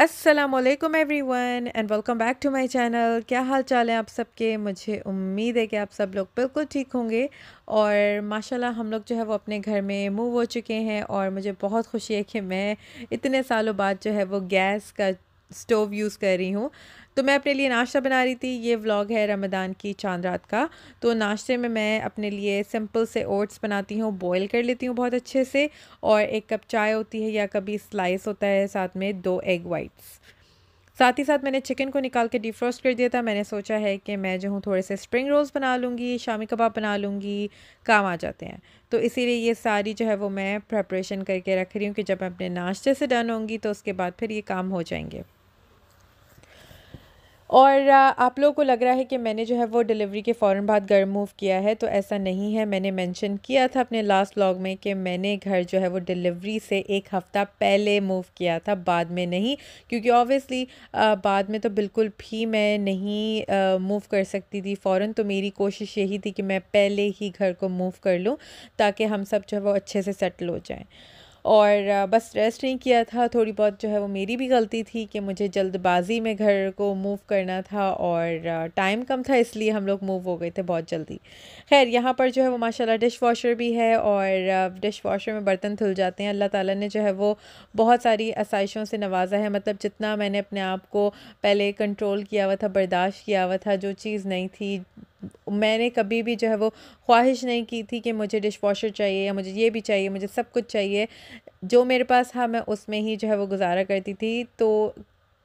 Aslam everyone and welcome back to my channel क्या हाल चाल है आप सबके मुझे उम्मीद है कि आप सब लोग बिल्कुल ठीक होंगे और माशाल्लाह हम लोग जो है वो अपने घर में मूव हो चुके हैं और मुझे बहुत खुशी है कि मैं इतने सालों बाद जो है वो गैस का स्टोव यूज़ कर रही हूँ तो मैं अपने लिए नाश्ता बना रही थी ये व्लॉग है रमदान की चांद रात का तो नाश्ते में मैं अपने लिए सिंपल से ओट्स बनाती हूँ बॉईल कर लेती हूँ बहुत अच्छे से और एक कप चाय होती है या कभी स्लाइस होता है साथ में दो एग वाइट्स साथ ही साथ मैंने चिकन को निकाल के डिफ्रोस्ट कर दिया था मैंने सोचा है कि मैं जो हूँ थोड़े से स्प्रिंग रोल्स बना लूँगी शामी कबाब बना लूँगी काम आ जाते हैं तो इसीलिए ये सारी जो है वो मैं प्रेपरेशन करके रख रही हूँ कि जब मैं अपने नाश्ते से डन होंगी तो उसके बाद फिर ये काम हो जाएंगे और आप लोगों को लग रहा है कि मैंने जो है वो डिलीवरी के फ़ौर बाद घर मूव किया है तो ऐसा नहीं है मैंने मेंशन किया था अपने लास्ट लॉग में कि मैंने घर जो है वो डिलीवरी से एक हफ़्ता पहले मूव किया था बाद में नहीं क्योंकि ऑब्वियसली बाद में तो बिल्कुल भी मैं नहीं मूव कर सकती थी फ़ौर तो मेरी कोशिश यही थी कि मैं पहले ही घर को मूव कर लूँ ताकि हम सब जो है वो अच्छे से सेटल हो जाएँ और बस रेस्ट नहीं किया था थोड़ी बहुत जो है वो मेरी भी गलती थी कि मुझे जल्दबाजी में घर को मूव करना था और टाइम कम था इसलिए हम लोग मूव हो गए थे बहुत जल्दी खैर यहाँ पर जो है वो माशाल्लाह डिश वॉशर भी है और डिश वॉशर में बर्तन धुल जाते हैं अल्लाह ताला ने जो है वो बहुत सारी आसाइशों से नवाजा है मतलब जितना मैंने अपने आप को पहले कंट्रोल किया हुआ था बर्दाश्त किया हुआ था जो चीज़ नहीं थी मैंने कभी भी जो है वो ख्वाहिश नहीं की थी कि मुझे डिश वॉशर चाहिए या मुझे ये भी चाहिए मुझे सब कुछ चाहिए जो मेरे पास था मैं उसमें ही जो है वो गुजारा करती थी तो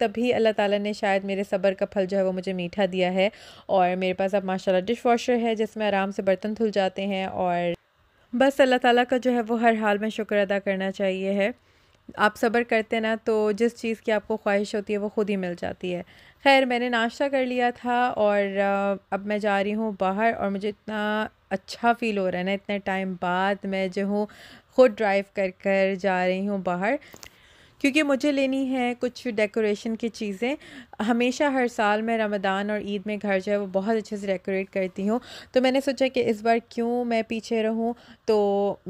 तभी अल्लाह ताला ने शायद मेरे सब्र का फल जो है वो मुझे मीठा दिया है और मेरे पास अब माशाल्लाह डिश वॉशर है जिसमें आराम से बर्तन धुल जाते हैं और बस अल्लाह ताला का जो है वो हर हाल में शुक्र अदा करना चाहिए है आप सब्र करते ना तो जिस चीज़ की आपको ख्वाहिश होती है वो खुद ही मिल जाती है खैर मैंने नाश्ता कर लिया था और अब मैं जा रही हूँ बाहर और मुझे इतना अच्छा फ़ील हो रहा है ना इतने टाइम बाद मैं जो हूँ ख़ुद ड्राइव कर कर जा रही हूँ बाहर क्योंकि मुझे लेनी है कुछ डेकोरेशन की चीज़ें हमेशा हर साल मैं रमदान और ईद में घर जो है वो बहुत अच्छे से डेकोरेट करती हूँ तो मैंने सोचा कि इस बार क्यों मैं पीछे रहूँ तो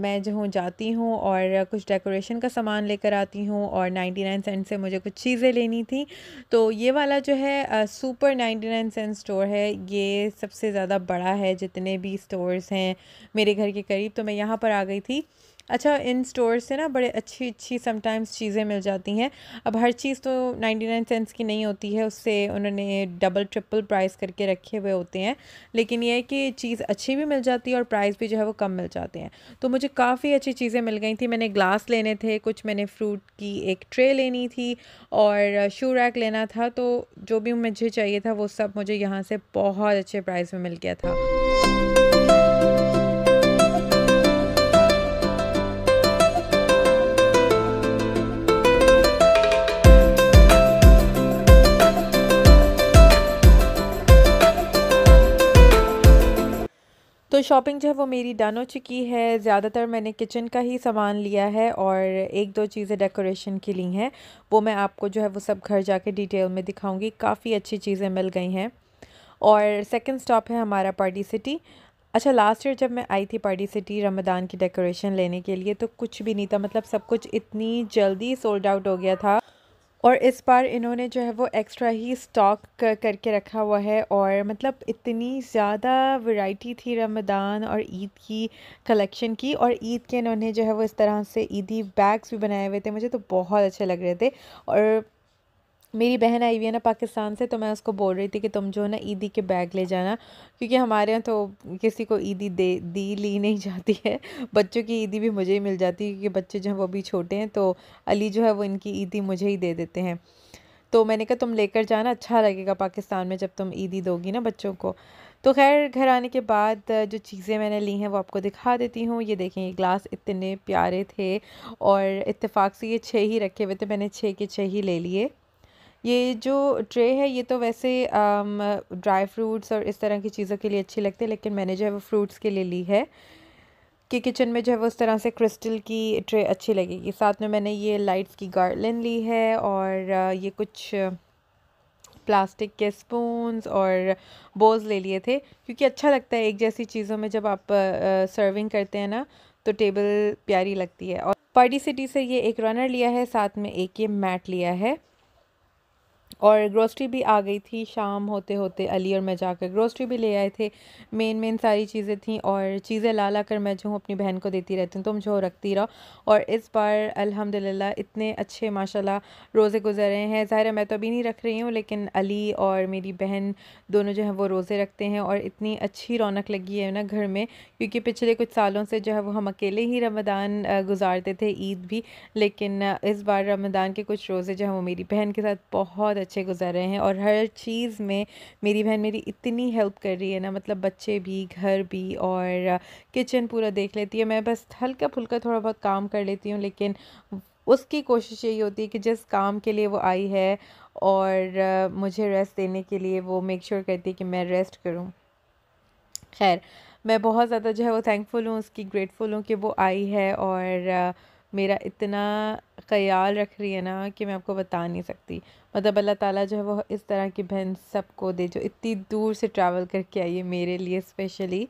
मैं जो हूँ जाती हूँ और कुछ डेकोरेशन का सामान लेकर आती हूँ और 99 सेंट से मुझे कुछ चीज़ें लेनी थी तो ये वाला जो है सुपर 99 सेंट स्टोर है ये सबसे ज़्यादा बड़ा है जितने भी स्टोर्स हैं मेरे घर के करीब तो मैं यहाँ पर आ गई थी अच्छा इन स्टोर से ना बड़े अच्छी अच्छी समटाइम्स चीज़ें मिल जाती हैं अब हर चीज़ तो नाइन्टी नाइन सेंस की नहीं होती है उससे उन्होंने डबल ट्रिपल प्राइस करके रखे हुए होते हैं लेकिन यह है कि चीज़ अच्छी भी मिल जाती है और प्राइस भी जो है वो कम मिल जाते हैं तो मुझे काफ़ी अच्छी चीज़ें मिल गई थी मैंने ग्लास लेने थे कुछ मैंने फ्रूट की एक ट्रे लेनी थी और शू रैक लेना था तो जो भी मुझे चाहिए था वो सब मुझे यहाँ से बहुत अच्छे प्राइस में मिल गया था तो शॉपिंग जो है वो मेरी डन हो चुकी है ज़्यादातर मैंने किचन का ही सामान लिया है और एक दो चीज़ें डेकोरेशन की ली हैं वो मैं आपको जो है वो सब घर जाके डिटेल में दिखाऊंगी काफ़ी अच्छी चीज़ें मिल गई हैं और सेकंड स्टॉप है हमारा पार्टी सिटी अच्छा लास्ट ईयर जब मैं आई थी पार्टी सिटी रमदान की डेकोरेशन लेने के लिए तो कुछ भी नहीं था मतलब सब कुछ इतनी जल्दी सोल्ड आउट हो गया था और इस बार इन्होंने जो है वो एक्स्ट्रा ही स्टॉक कर, करके रखा हुआ है और मतलब इतनी ज़्यादा वैरायटी थी रमदान और ईद की कलेक्शन की और ईद के इन्होंने जो है वो इस तरह से ईदी बैग्स भी बनाए हुए थे मुझे तो बहुत अच्छे लग रहे थे और मेरी बहन आई हुई है ना पाकिस्तान से तो मैं उसको बोल रही थी कि तुम जो है ना ईदी के बैग ले जाना क्योंकि हमारे यहाँ तो किसी को ईदी दे दी ली नहीं जाती है बच्चों की ईदी भी मुझे ही मिल जाती है क्योंकि बच्चे जो हैं वो भी छोटे हैं तो अली जो है वो इनकी ईदी मुझे ही दे देते हैं तो मैंने कहा तुम लेकर जाना अच्छा लगेगा पाकिस्तान में जब तुम ईदी दोगी ना बच्चों को तो खैर घर आने के बाद जो चीज़ें मैंने ली हैं वो आपको दिखा देती हूँ ये देखें ये ग्लास इतने प्यारे थे और इत्तेफाक से ये छः ही रखे हुए थे मैंने छः के छः ही ले लिए ये जो ट्रे है ये तो वैसे ड्राई फ्रूट्स और इस तरह की चीज़ों के लिए अच्छी लगती है लेकिन मैंने जो है वो फ्रूट्स के लिए ली है कि किचन में जो है वो उस तरह से क्रिस्टल की ट्रे अच्छी लगेगी साथ में मैंने ये लाइट्स की गार्डन ली है और ये कुछ प्लास्टिक के स्पून और बोल्स ले लिए थे क्योंकि अच्छा लगता है एक जैसी चीज़ों में जब आप सर्विंग करते हैं ना तो टेबल प्यारी लगती है और पार्टी सिटी से ये एक रनर लिया है साथ में एक ये मैट लिया है और ग्रोसरी भी आ गई थी शाम होते होते अली और मैं जाकर ग्रोसरी भी ले आए थे मेन मेन सारी चीज़ें थी और चीज़ें ला ला कर मैं जो हूँ अपनी बहन को देती रहती हूँ तुम जो रखती रहो और इस बार अल्हम्दुलिल्लाह इतने अच्छे माशाल्लाह रोज़े गुजरे हैं ज़ाहिर मैं तो अभी नहीं रख रही हूँ लेकिन अली और मेरी बहन दोनों जो है वो रोज़े रखते हैं और इतनी अच्छी रौनक लगी है ना घर में क्योंकि पिछले कुछ सालों से जो है वो हम अकेले ही रमदान गुजारते थे ईद भी लेकिन इस बार रमदान के कुछ रोज़े जो है वो मेरी बहन के साथ बहुत बहुत अच्छे गुजर रहे हैं और हर चीज़ में मेरी बहन मेरी इतनी हेल्प कर रही है ना मतलब बच्चे भी घर भी और किचन पूरा देख लेती है मैं बस हल्का फुल्का थोड़ा बहुत काम कर लेती हूँ लेकिन उसकी कोशिश यही होती है कि जिस काम के लिए वो आई है और मुझे रेस्ट देने के लिए वो मेक श्योर sure करती है कि मैं रेस्ट करूँ खैर मैं बहुत ज़्यादा जो है वो थैंकफुल हूँ उसकी ग्रेटफुल हूँ कि वो आई है और मेरा इतना ख्याल रख रही है ना कि मैं आपको बता नहीं सकती मतलब अल्लाह ताला जो है वो इस तरह की बहन सबको दे जो इतनी दूर से ट्रैवल करके आई है मेरे लिए स्पेशली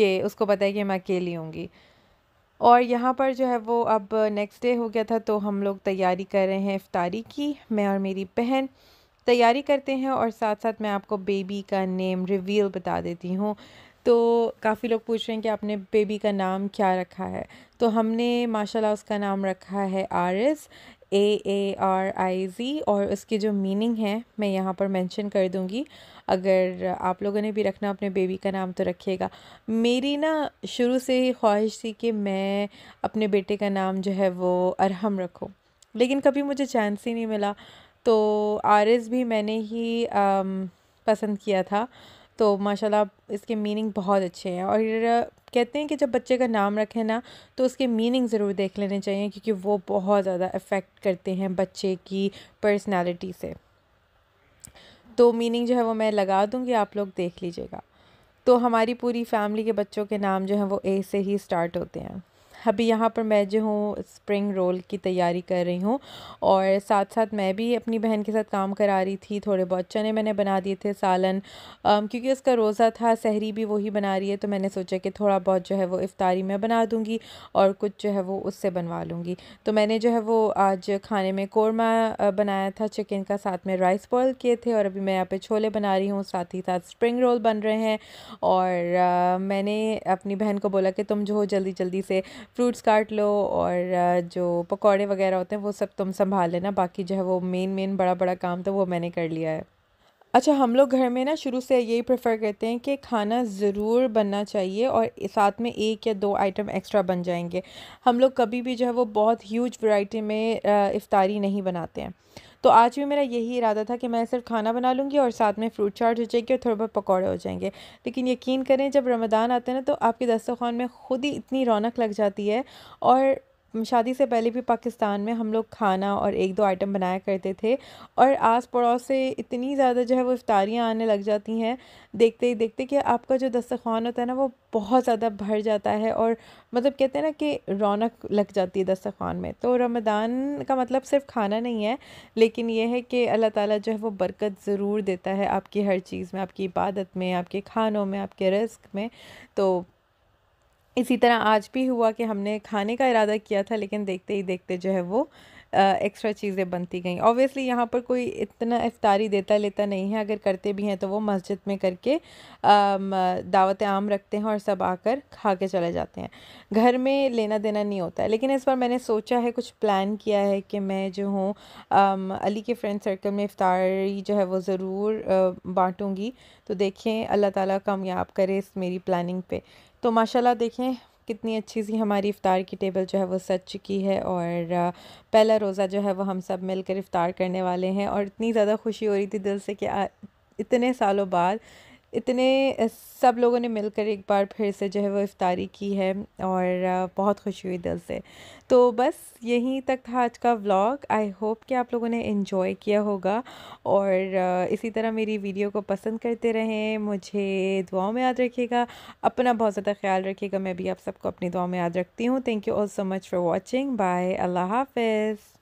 कि उसको पता है कि मैं अकेली होंगी और यहाँ पर जो है वो अब नेक्स्ट डे हो गया था तो हम लोग तैयारी कर रहे हैं इफ्तारी की मैं और मेरी बहन तैयारी करते हैं और साथ साथ मैं आपको बेबी का नेम रिवील बता देती हूँ तो काफ़ी लोग पूछ रहे हैं कि आपने बेबी का नाम क्या रखा है तो हमने माशाल्लाह उसका नाम रखा है आरस ए ए आर आई जी और उसकी जो मीनिंग है मैं यहाँ पर मेंशन कर दूँगी अगर आप लोगों ने भी रखना अपने बेबी का नाम तो रखिएगा मेरी ना शुरू से ही ख्वाहिश थी कि मैं अपने बेटे का नाम जो है वो अरहम रखूँ लेकिन कभी मुझे चांस ही नहीं मिला तो आर भी मैंने ही पसंद किया था तो माशाल्लाह इसके मीनिंग बहुत अच्छे हैं और कहते हैं कि जब बच्चे का नाम रखें ना तो उसके मीनिंग ज़रूर देख लेने चाहिए क्योंकि वो बहुत ज़्यादा अफेक्ट करते हैं बच्चे की पर्सनैलिटी से तो मीनिंग जो है वो मैं लगा दूँगी आप लोग देख लीजिएगा तो हमारी पूरी फैमिली के बच्चों के नाम जो हैं वो ए से ही स्टार्ट होते हैं अभी यहाँ पर मैं जो हूँ स्प्रिंग रोल की तैयारी कर रही हूँ और साथ साथ मैं भी अपनी बहन के साथ काम करा रही थी थोड़े बहुत चने मैंने बना दिए थे सालन क्योंकि उसका रोज़ा था सहरी भी वही बना रही है तो मैंने सोचा कि थोड़ा बहुत जो है वो इफ़ारी मैं बना दूँगी और कुछ जो है वो उससे बनवा लूँगी तो मैंने जो है वो आज खाने में कौरमा बनाया था चिकन का साथ में राइस बॉयल किए थे और अभी मैं यहाँ पे छोले बना रही हूँ साथ ही साथ स्प्रिंग रोल बन रहे हैं और आ, मैंने अपनी बहन को बोला कि तुम जो हो जल्दी जल्दी से फ्रूट्स काट लो और जो पकौड़े वगैरह होते हैं वो सब तुम संभाल लेना बाकी जो है वो मेन मेन बड़ा बड़ा काम तो वो मैंने कर लिया है अच्छा हम लोग घर में ना शुरू से यही प्रेफर करते हैं कि खाना ज़रूर बनना चाहिए और साथ में एक या दो आइटम एक्स्ट्रा बन जाएंगे हम लोग कभी भी जो है वो बहुत ह्यूज वैरायटी में इफ़ारी नहीं बनाते हैं तो आज भी मेरा यही इरादा था कि मैं सिर्फ खाना बना लूँगी और साथ में फ्रूट चाट हो जाएगी और थोड़े बहुत पकौड़े हो जाएंगे लेकिन यकीन करें जब रमदान आते हैं ना तो आपके दस्तरखान में ख़ुद ही इतनी रौनक लग जाती है और शादी से पहले भी पाकिस्तान में हम लोग खाना और एक दो आइटम बनाया करते थे और आस पड़ोस से इतनी ज़्यादा जो है वो इफ्तारियाँ आने लग जाती हैं देखते ही देखते कि आपका जो दस्तरखान होता है ना वो बहुत ज़्यादा भर जाता है और मतलब कहते हैं ना कि रौनक लग जाती है दस्तरखान में तो रमदान का मतलब सिर्फ खाना नहीं है लेकिन यह है कि अल्लाह ताला जो है वो बरकत ज़रूर देता है आपकी हर चीज़ में आपकी इबादत में आपके खानों में आपके रिस्क में तो इसी तरह आज भी हुआ कि हमने खाने का इरादा किया था लेकिन देखते ही देखते जो है वो एक्स्ट्रा चीज़ें बनती गई ऑब्वियसली यहाँ पर कोई इतना इफ्तारी देता लेता नहीं है अगर करते भी हैं तो वो मस्जिद में करके दावत आम रखते हैं और सब आकर खा के चले जाते हैं घर में लेना देना नहीं होता है लेकिन इस बार मैंने सोचा है कुछ प्लान किया है कि मैं जो हूँ अली के फ्रेंड सर्कल में इफ्तारी जो है वो ज़रूर बाँटूँगी तो देखें अल्लाह ताली कामयाब करे इस मेरी प्लानिंग पे तो माशाल्लाह देखें कितनी अच्छी सी हमारी इफ़ार की टेबल जो है वो सज चुकी है और पहला रोज़ा जो है वो हम सब मिलकर इफ़ार करने वाले हैं और इतनी ज़्यादा खुशी हो रही थी दिल से कि इतने सालों बाद इतने सब लोगों ने मिलकर एक बार फिर से जो है वो इफ़ारी की है और बहुत खुशी हुई दिल से तो बस यहीं तक था आज का व्लॉग आई होप कि आप लोगों ने इन्जॉय किया होगा और इसी तरह मेरी वीडियो को पसंद करते रहें मुझे दुआओं में याद रखिएगा अपना बहुत ज़्यादा ख्याल रखिएगा मैं भी आप सबको अपनी दुआ में याद रखती हूँ thank you all so much for watching bye अल्लाह हाफिज़